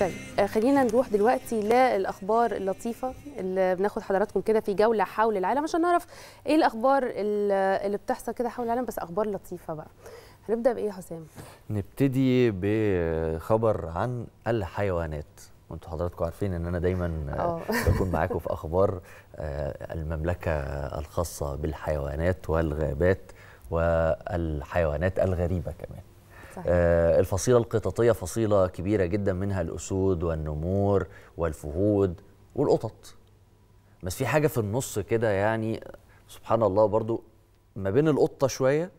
طيب آه، خلينا نروح دلوقتي للاخبار اللطيفه اللي بناخد حضراتكم كده في جوله حول العالم عشان نعرف ايه الاخبار اللي بتحصل كده حول العالم بس اخبار لطيفه بقى هنبدا بايه يا حسام نبتدي بخبر عن الحيوانات وانتوا حضراتكم عارفين ان انا دايما أوه. آه. بكون معاكم في اخبار آه، المملكه الخاصه بالحيوانات والغابات والحيوانات الغريبه كمان صحيح. آه، الفصيله القططيه فصيله كبيره جدا منها الاسود والنمور والفهود والقطط بس في حاجه في النص كده يعني سبحان الله برضو ما بين القطه شويه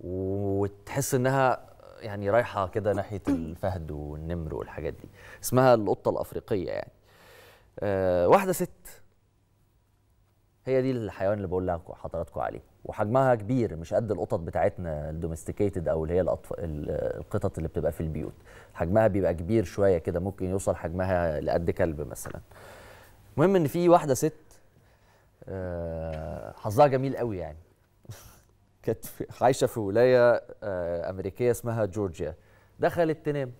وتحس انها يعني رايحه كده ناحيه الفهد والنمر والحاجات دي اسمها القطه الافريقيه يعني أه واحده ست هي دي الحيوان اللي بقول لكم حضراتكم عليه وحجمها كبير مش قد القطط بتاعتنا الدومستيكيتد او اللي هي الأطف... القطط اللي بتبقى في البيوت حجمها بيبقى كبير شويه كده ممكن يوصل حجمها لقد كلب مثلا المهم ان في واحده ست آه، حظها جميل قوي يعني كانت عايشه في ولايه آه، امريكيه اسمها جورجيا دخلت تنام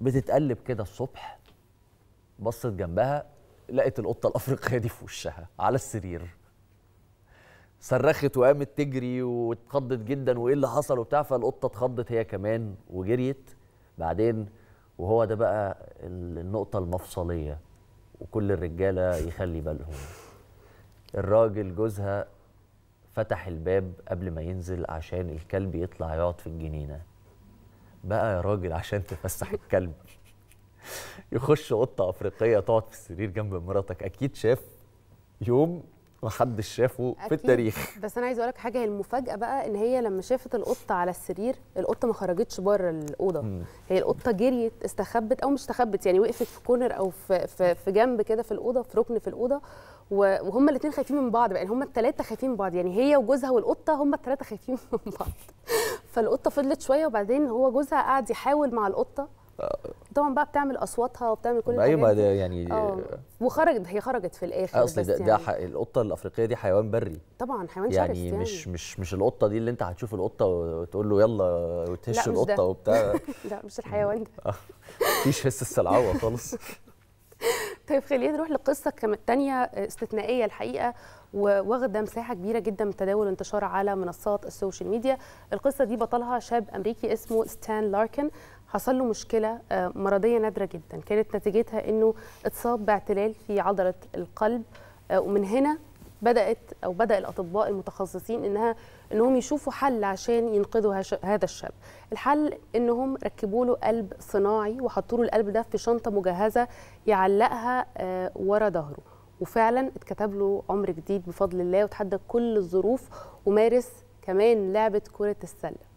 بتتقلب كده الصبح بصت جنبها لقت القطه الافريقيه دي في وشها على السرير صرخت وقامت تجري واتخضت جدا وايه اللي حصل وبتاع فالقطه اتخضت هي كمان وجريت بعدين وهو ده بقى النقطه المفصليه وكل الرجاله يخلي بالهم الراجل جوزها فتح الباب قبل ما ينزل عشان الكلب يطلع يقعد في الجنينه بقى يا راجل عشان تفسح الكلب يخش قطه افريقيه تقعد في السرير جنب مراتك اكيد شاف يوم ما حدش شافه في التاريخ بس انا عايزه اقول لك حاجه هي المفاجاه بقى ان هي لما شافت القطه على السرير القطه ما خرجتش بره الاوضه مم. هي القطه جريت استخبت او مش استخبت يعني وقفت في كورنر او في في, في جنب كده في الاوضه في ركن في الاوضه وهما الاثنين خايفين من بعض بقى يعني هما الثلاثه خايفين من بعض يعني هي وجوزها والقطه هما الثلاثه خايفين من بعض فالقطه فضلت شويه وبعدين هو جوزها قعد يحاول مع القطه آه، طبعا بقى بتعمل اصواتها وبتعمل كل أيوة، الحاجات ايوه ده يعني آه. وخرجت هي خرجت في الاخر اصل ده, يعني. ده القطه الافريقيه دي حيوان بري طبعا حيوان شرس يعني, يعني مش مش مش القطه دي اللي انت هتشوف القطه وتقول له يلا وتهش القطه وبتاع لا مش الحيوان ده آه. مفيش حس السلعوه خالص طيب خلينا نروح لقصه كمان تانية استثنائيه الحقيقه وواخده مساحه كبيره جدا من تداول انتشار على منصات السوشيال ميديا القصه دي بطلها شاب امريكي اسمه ستان لاركن حصل له مشكله آه، مرضيه نادره جدا كانت نتيجتها انه اتصاب باعتلال في عضله القلب آه، ومن هنا بدات او بدا الاطباء المتخصصين انها انهم يشوفوا حل عشان ينقذوا هذا الشاب الحل انهم ركبوا له قلب صناعي وحطوا له القلب ده في شنطه مجهزه يعلقها آه، ورا ظهره وفعلا اتكتب له عمر جديد بفضل الله وتحدى كل الظروف ومارس كمان لعبه كره السله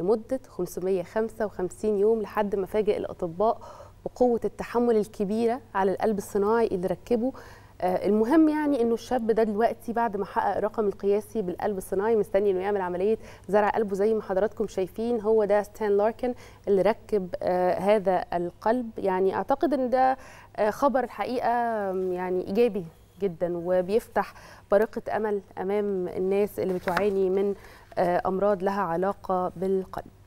لمدة 555 يوم لحد ما فاجئ الأطباء بقوة التحمل الكبيرة على القلب الصناعي اللي ركبه آه، المهم يعني انه الشاب ده دلوقتي بعد ما حقق رقم القياسي بالقلب الصناعي مستني انه يعمل عمليه زرع قلبه زي ما حضراتكم شايفين هو ده ستان لاركن اللي ركب آه، هذا القلب يعني اعتقد ان ده آه، خبر الحقيقه يعني ايجابي جدا وبيفتح بارقه امل امام الناس اللي بتعاني من امراض لها علاقه بالقلب